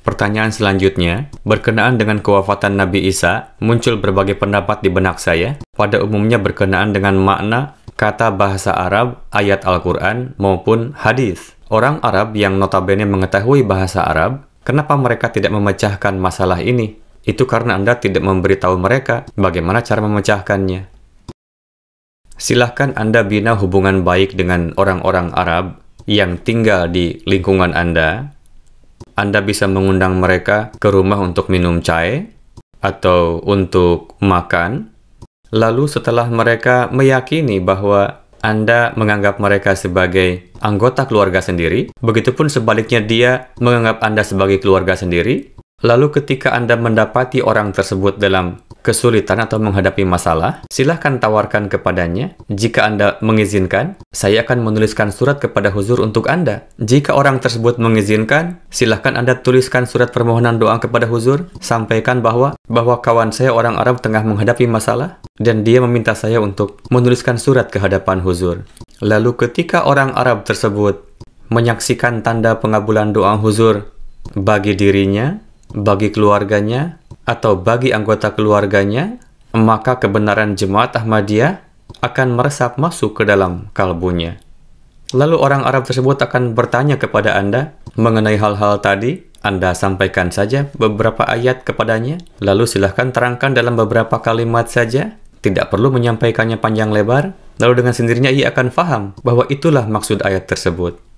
Pertanyaan selanjutnya, berkenaan dengan kewafatan Nabi Isa, muncul berbagai pendapat di benak saya, pada umumnya berkenaan dengan makna kata bahasa Arab, ayat Al-Quran, maupun hadis. Orang Arab yang notabene mengetahui bahasa Arab, kenapa mereka tidak memecahkan masalah ini? Itu karena Anda tidak memberitahu mereka bagaimana cara memecahkannya. Silahkan Anda bina hubungan baik dengan orang-orang Arab yang tinggal di lingkungan Anda anda bisa mengundang mereka ke rumah untuk minum cair atau untuk makan. Lalu setelah mereka meyakini bahwa Anda menganggap mereka sebagai anggota keluarga sendiri, begitupun sebaliknya dia menganggap Anda sebagai keluarga sendiri, Lalu ketika Anda mendapati orang tersebut dalam kesulitan atau menghadapi masalah, silahkan tawarkan kepadanya. Jika Anda mengizinkan, saya akan menuliskan surat kepada huzur untuk Anda. Jika orang tersebut mengizinkan, silahkan Anda tuliskan surat permohonan doa kepada huzur. Sampaikan bahwa bahwa kawan saya orang Arab tengah menghadapi masalah dan dia meminta saya untuk menuliskan surat kehadapan hadapan huzur. Lalu ketika orang Arab tersebut menyaksikan tanda pengabulan doa huzur bagi dirinya, bagi keluarganya atau bagi anggota keluarganya, maka kebenaran jemaat Ahmadiyah akan meresap masuk ke dalam kalbunya. Lalu orang Arab tersebut akan bertanya kepada Anda mengenai hal-hal tadi. Anda sampaikan saja beberapa ayat kepadanya, lalu silahkan terangkan dalam beberapa kalimat saja. Tidak perlu menyampaikannya panjang lebar, lalu dengan sendirinya ia akan faham bahwa itulah maksud ayat tersebut.